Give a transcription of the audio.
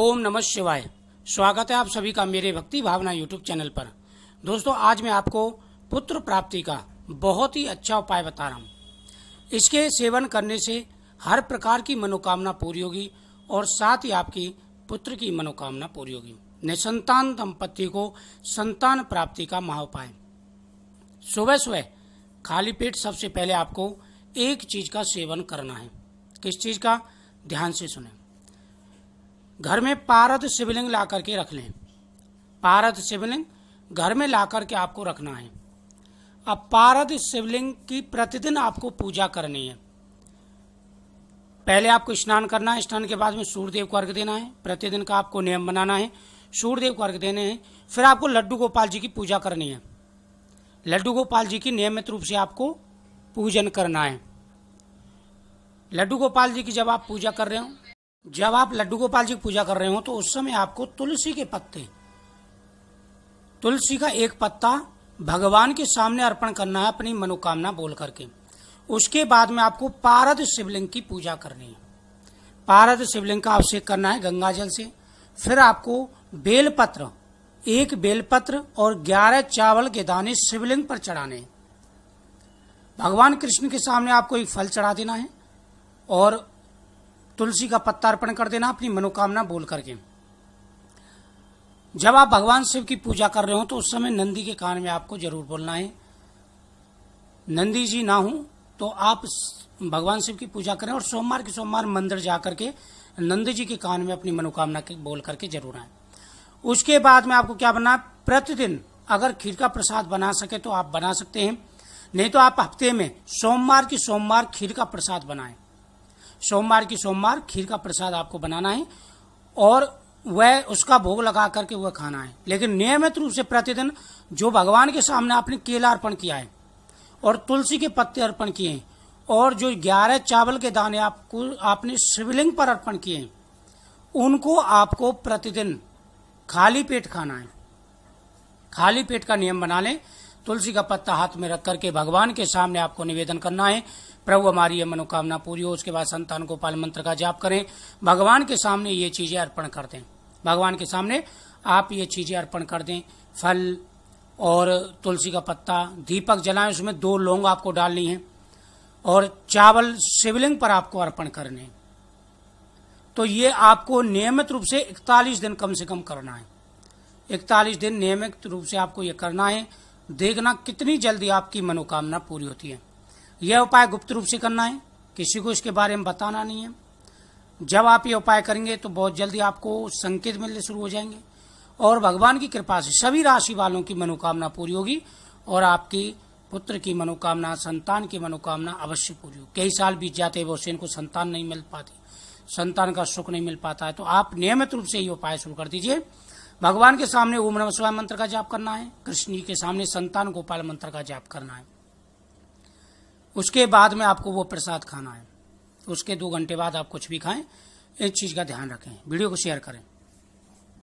ओम नमः शिवाय स्वागत है आप सभी का मेरे भक्ति भावना यूट्यूब चैनल पर दोस्तों आज मैं आपको पुत्र प्राप्ति का बहुत ही अच्छा उपाय बता रहा हूँ इसके सेवन करने से हर प्रकार की मनोकामना पूरी होगी और साथ ही आपकी पुत्र की मनोकामना पूरी होगी निसंतान दंपत्ति को संतान प्राप्ति का महा उपाय सुबह सुबह खाली पेट सबसे पहले आपको एक चीज का सेवन करना है किस चीज का ध्यान से सुने घर में पारद शिवलिंग ला करके रख लें पारद शिवलिंग घर में ला करके आपको रखना है अब पारद शिवलिंग की प्रतिदिन आपको पूजा करनी है पहले आपको स्नान करना है स्नान के बाद में सूर्यदेव को अर्घ देना है प्रतिदिन का आपको नियम बनाना है सूर्यदेव को अर्घ देने हैं फिर आपको लड्डू गोपाल जी की पूजा करनी है लड्डू गोपाल जी की नियमित रूप से आपको पूजन करना है लड्डू गोपाल जी की जब आप पूजा कर रहे हो जब आप लड्डू गोपाल जी की पूजा कर रहे हो तो उस समय आपको तुलसी के पत्ते तुलसी का एक पत्ता भगवान के सामने अर्पण करना है अपनी मनोकामना बोल करके उसके बाद में आपको पारद शिवलिंग की पूजा करनी है पारद शिवलिंग का अभिषेक करना है गंगा जल से फिर आपको बेलपत्र एक बेलपत्र और ग्यारह चावल के दाने शिवलिंग पर चढ़ाने भगवान कृष्ण के सामने आपको एक फल चढ़ा देना है और तुलसी का पत्ता अर्पण कर देना अपनी मनोकामना बोल करके जब आप भगवान शिव की पूजा कर रहे हो तो उस समय नंदी के कान में आपको जरूर बोलना है नंदी जी ना हो तो आप भगवान शिव की पूजा करें और सोमवार के सोमवार मंदिर जा करके नंद जी के कान में अपनी मनोकामना बोल करके जरूर आए उसके बाद में आपको क्या बना प्रतिदिन अगर खीर का प्रसाद बना सके तो आप बना सकते हैं नहीं तो आप हफ्ते में सोमवार की सोमवार खीर का प्रसाद बनाएं सोमवार की सोमवार खीर का प्रसाद आपको बनाना है और वह उसका भोग लगा करके वह खाना है लेकिन नियमित रूप से प्रतिदिन जो भगवान के सामने आपने केला अर्पण किया है और तुलसी के पत्ते अर्पण किए हैं और जो ग्यारह चावल के दाने आपको आपने शिवलिंग पर अर्पण किए हैं उनको आपको प्रतिदिन खाली पेट खाना है खाली पेट का नियम बना लें तुलसी का पत्ता हाथ में रख करके भगवान के सामने आपको निवेदन करना है प्रभु हमारी ये मनोकामना पूरी हो उसके बाद संतान गोपाल मंत्र का जाप करें भगवान के सामने ये चीजें अर्पण कर दें भगवान के सामने आप ये चीजें अर्पण कर दें फल और तुलसी का पत्ता दीपक जलाएं उसमें दो लौंग आपको डालनी है और चावल शिवलिंग पर आपको अर्पण करने तो ये आपको नियमित रूप से इकतालीस दिन कम से कम करना है इकतालीस दिन नियमित रूप से आपको ये करना है देखना कितनी जल्दी आपकी मनोकामना पूरी होती है यह उपाय गुप्त रूप से करना है किसी को इसके बारे में बताना नहीं है जब आप ये उपाय करेंगे तो बहुत जल्दी आपको संकेत मिलने शुरू हो जाएंगे और भगवान की कृपा से सभी राशि वालों की मनोकामना पूरी होगी और आपकी पुत्र की मनोकामना संतान की मनोकामना अवश्य पूरी होगी कई साल बीत जाते वो से को संतान नहीं मिल पाती संतान का सुख नहीं मिल पाता है तो आप नियमित रूप से ये उपाय शुरू कर दीजिए भगवान के सामने ओम नम शिवाय मंत्र का जाप करना है कृष्ण जी के सामने संतान गोपाल मंत्र का जाप करना है उसके बाद में आपको वो प्रसाद खाना है उसके दो घंटे बाद आप कुछ भी खाएं इस चीज का ध्यान रखें वीडियो को शेयर करें